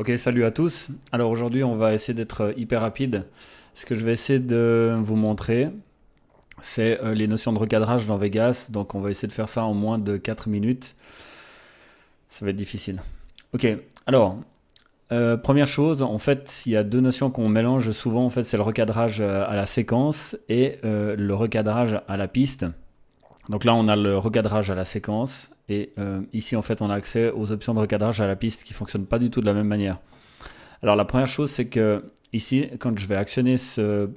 Ok, salut à tous. Alors aujourd'hui, on va essayer d'être hyper rapide. Ce que je vais essayer de vous montrer, c'est euh, les notions de recadrage dans Vegas. Donc on va essayer de faire ça en moins de 4 minutes. Ça va être difficile. Ok, alors, euh, première chose, en fait, il y a deux notions qu'on mélange souvent. En fait, c'est le recadrage euh, à la séquence et le recadrage à la piste. Donc là, on a le recadrage à la séquence. Et euh, ici, en fait, on a accès aux options de recadrage à la piste qui ne fonctionnent pas du tout de la même manière. Alors la première chose, c'est que ici, quand je vais actionner ce,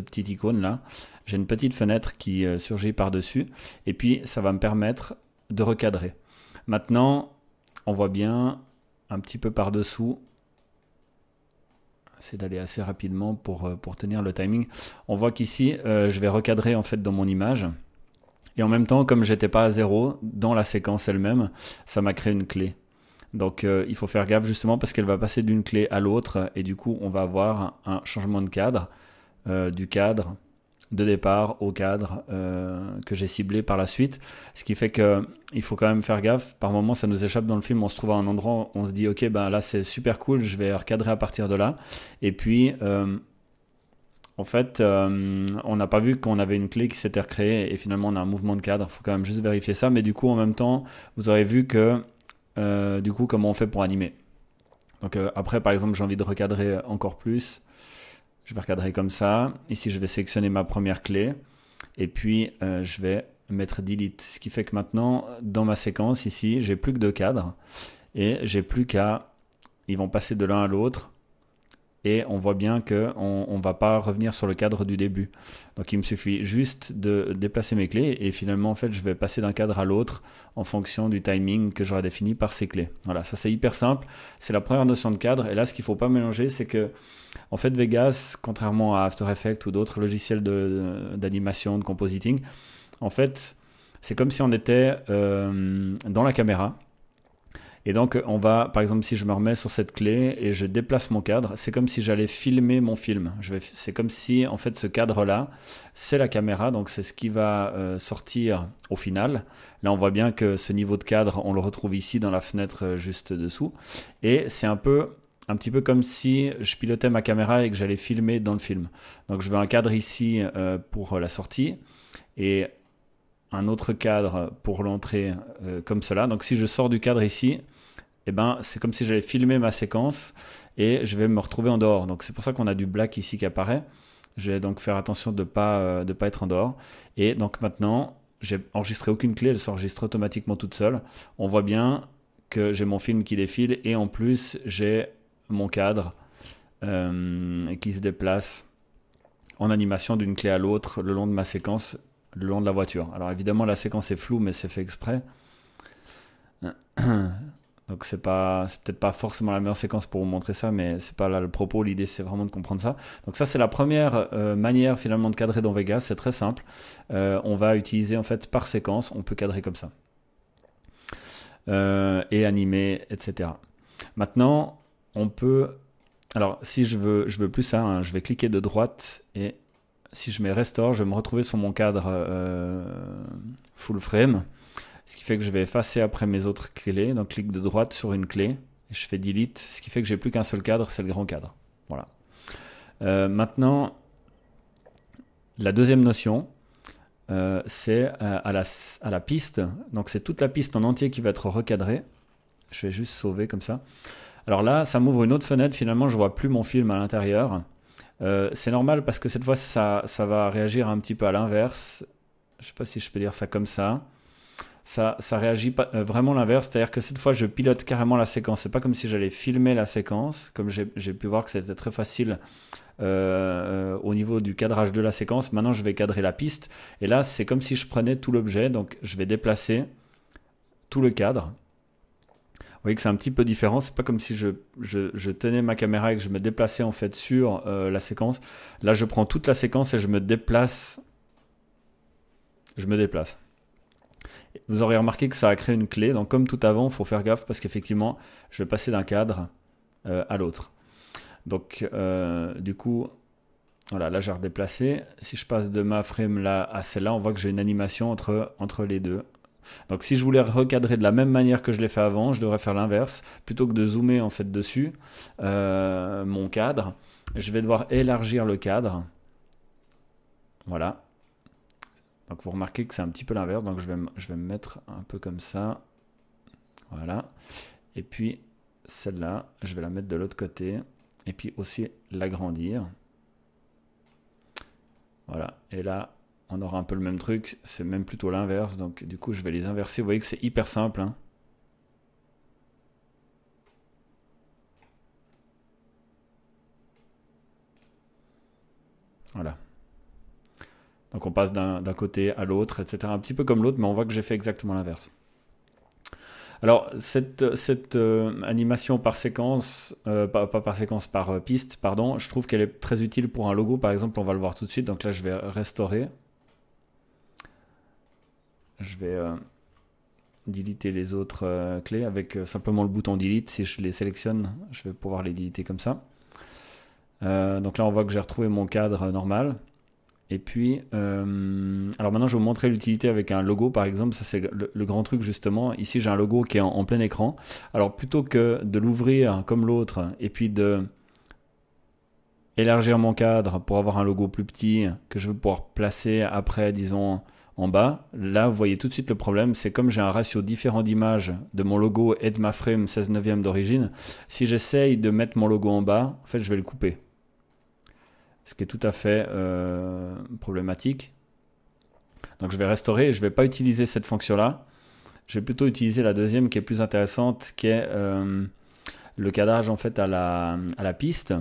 petit icône-là, j'ai une petite fenêtre qui euh, surgit par-dessus. Et puis, ça va me permettre de recadrer. Maintenant, on voit bien un petit peu par-dessous. C'est d'aller assez rapidement pour, euh, pour tenir le timing. On voit qu'ici, je vais recadrer en fait dans mon image. Et en même temps, comme j'étais pas à zéro, dans la séquence elle-même, ça m'a créé une clé. Donc euh, il faut faire gaffe justement parce qu'elle va passer d'une clé à l'autre et du coup on va avoir un changement de cadre, euh, du cadre de départ au cadre euh, que j'ai ciblé par la suite. Ce qui fait qu'il faut quand même faire gaffe. Par moments ça nous échappe dans le film, on se trouve à un endroit, on se dit ok ben là c'est super cool, je vais recadrer à partir de là. Et puis en fait, euh, on n'a pas vu qu'on avait une clé qui s'était recréée et finalement on a un mouvement de cadre. Il faut quand même juste vérifier ça. Mais du coup, en même temps, vous aurez vu que, euh, du coup, comment on fait pour animer. Donc euh, après, par exemple, j'ai envie de recadrer encore plus. Je vais recadrer comme ça. Ici, je vais sélectionner ma première clé. Et puis, je vais mettre delete. Ce qui fait que maintenant, dans ma séquence, ici, j'ai plus que deux cadres. Et j'ai plus qu'à... Ils vont passer de l'un à l'autre et on voit bien qu'on ne va pas revenir sur le cadre du début. Donc il me suffit juste de déplacer mes clés et finalement en fait je vais passer d'un cadre à l'autre en fonction du timing que j'aurai défini par ces clés. Voilà, ça c'est hyper simple, c'est la première notion de cadre et là ce qu'il ne faut pas mélanger c'est que en fait Vegas, contrairement à After Effects ou d'autres logiciels d'animation, de, compositing, en fait c'est comme si on était euh, dans la caméra et donc, on va, par exemple, si je me remets sur cette clé et je déplace mon cadre, c'est comme si j'allais filmer mon film. C'est comme si, en fait, ce cadre-là, c'est la caméra, donc c'est ce qui va euh, sortir au final. Là, on voit bien que ce niveau de cadre, on le retrouve ici dans la fenêtre euh, juste dessous. Et c'est un peu un petit peu comme si je pilotais ma caméra et que j'allais filmer dans le film. Donc je veux un cadre ici euh, pour la sortie. Et un autre cadre pour l'entrée euh, comme cela. Donc si je sors du cadre ici, et eh ben, c'est comme si j'avais filmé ma séquence et je vais me retrouver en dehors. Donc c'est pour ça qu'on a du black ici qui apparaît. Je vais donc faire attention de pas, euh, de pas être en dehors. Et donc maintenant, j'ai enregistré aucune clé, elle s'enregistre automatiquement toute seule. On voit bien que j'ai mon film qui défile et en plus j'ai mon cadre euh, qui se déplace en animation d'une clé à l'autre le long de ma séquence le long de la voiture. Alors évidemment, la séquence est floue, mais c'est fait exprès. Donc c'est pas, peut-être pas forcément la meilleure séquence pour vous montrer ça, mais c'est pas là le propos. L'idée c'est vraiment de comprendre ça. Donc ça c'est la première euh, manière finalement de cadrer dans Vegas. C'est très simple. Euh, on va utiliser en fait par séquence. On peut cadrer comme ça euh, et animer, etc. Maintenant, on peut. Alors si je veux, je veux plus ça. Hein, je vais cliquer de droite et si je mets restore, je vais me retrouver sur mon cadre euh, full frame. Ce qui fait que je vais effacer après mes autres clés. Donc clic de droite sur une clé. Et je fais delete. Ce qui fait que j'ai plus qu'un seul cadre, c'est le grand cadre. Voilà. Euh, maintenant, la deuxième notion, euh, c'est à, la, à la piste. Donc c'est toute la piste en entier qui va être recadrée. Je vais juste sauver comme ça. Alors là, ça m'ouvre une autre fenêtre. Finalement, je vois plus mon film à l'intérieur. Euh, c'est normal parce que cette fois, ça, ça va réagir un petit peu à l'inverse. Je ne sais pas si je peux dire ça comme ça. Ça, ça réagit pas, euh, vraiment l'inverse, c'est-à-dire que cette fois, je pilote carrément la séquence. C'est pas comme si j'allais filmer la séquence, comme j'ai pu voir que c'était très facile euh, au niveau du cadrage de la séquence. Maintenant, je vais cadrer la piste. Et là, c'est comme si je prenais tout l'objet, donc je vais déplacer tout le cadre. Vous voyez que c'est un petit peu différent. C'est pas comme si je, tenais ma caméra et que je me déplaçais en fait sur euh, la séquence. Là, je prends toute la séquence et je me déplace. Je me déplace. Vous aurez remarqué que ça a créé une clé. Donc, comme tout avant, il faut faire gaffe parce qu'effectivement, je vais passer d'un cadre euh, à l'autre. Donc, euh, du coup, voilà, là j'ai redéplacé. Si je passe de ma frame là à celle-là, on voit que j'ai une animation entre les deux. Donc si je voulais recadrer de la même manière que je l'ai fait avant, je devrais faire l'inverse. Plutôt que de zoomer en fait dessus euh, mon cadre, je vais devoir élargir le cadre. Voilà. Donc vous remarquez que c'est un petit peu l'inverse. Donc je vais, je vais me mettre un peu comme ça. Voilà. Et puis celle-là, je vais la mettre de l'autre côté. Et puis aussi l'agrandir. Voilà. Et là, on aura un peu le même truc. C'est même plutôt l'inverse. Donc du coup, je vais les inverser. Vous voyez que c'est hyper simple. Hein. Voilà. Donc on passe d'un côté à l'autre, etc. Un petit peu comme l'autre, mais on voit que j'ai fait exactement l'inverse. Alors cette, euh, animation par séquence, euh, pas, par séquence, par euh, piste, pardon, je trouve qu'elle est très utile pour un logo. Par exemple, on va le voir tout de suite. Donc là, je vais restaurer je vais euh, deleter les autres euh, clés avec euh, simplement le bouton delete. Si je les sélectionne, je vais pouvoir les déliter comme ça. donc là, on voit que j'ai retrouvé mon cadre normal. Et puis, alors maintenant, je vais vous montrer l'utilité avec un logo, par exemple. Ça, c'est le, grand truc, justement. Ici, j'ai un logo qui est en, plein écran. Alors, plutôt que de l'ouvrir comme l'autre et puis de élargir mon cadre pour avoir un logo plus petit que je veux pouvoir placer après, disons, en bas, là vous voyez tout de suite le problème, c'est comme j'ai un ratio différent d'image de mon logo et de ma frame 16 neuvième d'origine, si j'essaye de mettre mon logo en bas, en fait je vais le couper. Ce qui est tout à fait euh, problématique. Donc je vais restaurer je vais pas utiliser cette fonction-là. Je vais plutôt utiliser la deuxième qui est plus intéressante, qui est euh, le cadrage en fait à la, à la piste,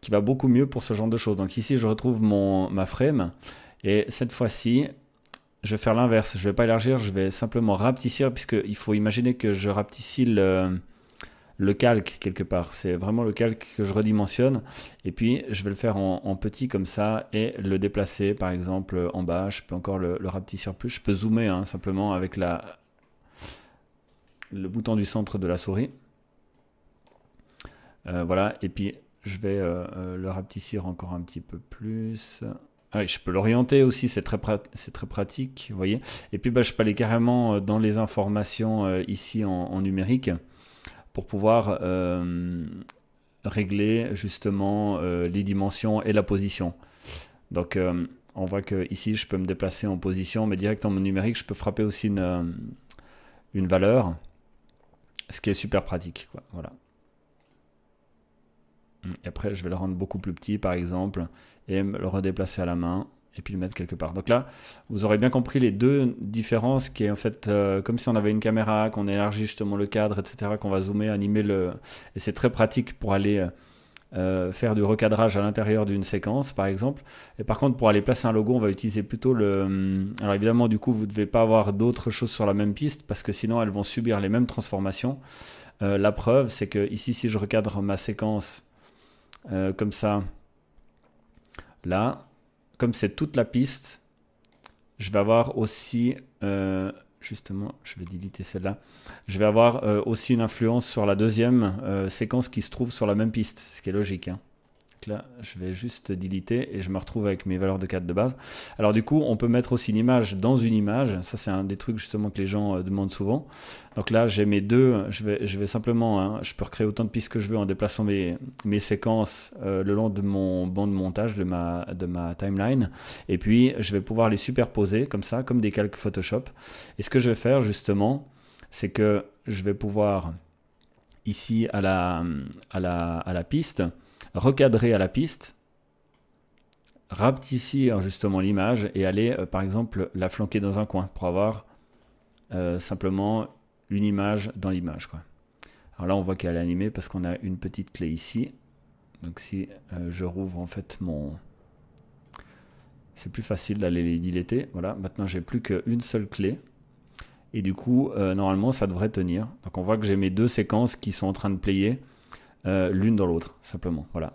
qui va beaucoup mieux pour ce genre de choses. Donc ici je retrouve mon, ma frame et cette fois-ci je vais faire l'inverse. Je vais pas élargir, je vais simplement rapetissir, puisqu'il faut imaginer que je rapetissis euh, le, calque quelque part. C'est vraiment le calque que je redimensionne. Et puis, je vais le faire en, petit comme ça et le déplacer, par exemple, en bas. Je peux encore le, le plus. Je peux zoomer hein, simplement avec le bouton du centre de la souris. Euh, voilà, et puis je vais euh, le rapetissir encore un petit peu plus. Ah je peux l'orienter aussi, c'est très, c'est très pratique, vous voyez. Et puis bah, je peux aller carrément euh, dans les informations euh, ici en, numérique pour pouvoir euh, régler justement les dimensions et la position. Donc on voit que ici je peux me déplacer en position, mais direct en numérique, je peux frapper aussi une, valeur, ce qui est super pratique. Voilà. Et après, je vais le rendre beaucoup plus petit, par exemple, et le redéplacer à la main, et puis le mettre quelque part. Donc là, vous aurez bien compris les deux différences, qui est en fait euh, comme si on avait une caméra, qu'on élargit justement le cadre, etc., qu'on va zoomer, animer le... Et c'est très pratique pour aller... Euh, euh, faire du recadrage à l'intérieur d'une séquence, par exemple. Et par contre, pour aller placer un logo, on va utiliser plutôt le. Hum, alors évidemment, du coup, vous ne devez pas avoir d'autres choses sur la même piste parce que sinon, elles vont subir les mêmes transformations. la preuve, c'est que ici, si je recadre ma séquence euh, comme ça, là, comme c'est toute la piste, je vais avoir aussi, euh, justement, je vais déliter celle-là, je vais avoir euh, aussi une influence sur la deuxième séquence qui se trouve sur la même piste, ce qui est logique. Hein. Donc là, je vais juste diliter et je me retrouve avec mes valeurs de 4 de base. Alors du coup, on peut mettre aussi l'image dans une image. Ça, c'est un des trucs justement que les gens euh, demandent souvent. Donc là, j'ai mes deux. Je vais, je vais simplement, hein, je peux recréer autant de pistes que je veux en déplaçant mes, séquences euh, le long de mon banc de montage, de ma, de ma timeline. Et puis, je vais pouvoir les superposer comme ça, comme des calques Photoshop. Et ce que je vais faire justement, c'est que je vais pouvoir ici à à la piste, recadrer à la piste, rapetisser hein, justement l'image et aller euh, par exemple la flanquer dans un coin pour avoir euh, simplement une image dans l'image. Alors là on voit qu'elle est animée parce qu'on a une petite clé ici. Donc si euh, je rouvre en fait mon... C'est plus facile d'aller les dilater. Voilà, maintenant j'ai plus qu'une seule clé. Et du coup, normalement, ça devrait tenir. Donc on voit que j'ai mes deux séquences qui sont en train de player. Euh, l'une dans l'autre, simplement. Voilà.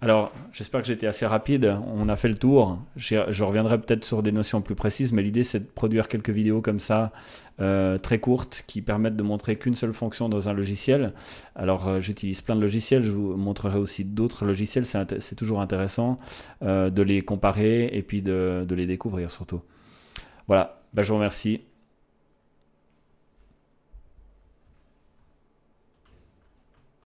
Alors, j'espère que j'étais assez rapide. On a fait le tour. Je reviendrai peut-être sur des notions plus précises, mais l'idée c'est de produire quelques vidéos comme ça, euh, très courtes, qui permettent de montrer qu'une seule fonction dans un logiciel. Alors, euh, j'utilise plein de logiciels. Je vous montrerai aussi d'autres logiciels. C'est toujours intéressant de les comparer et puis de, les découvrir surtout. Voilà. Ben, je vous remercie.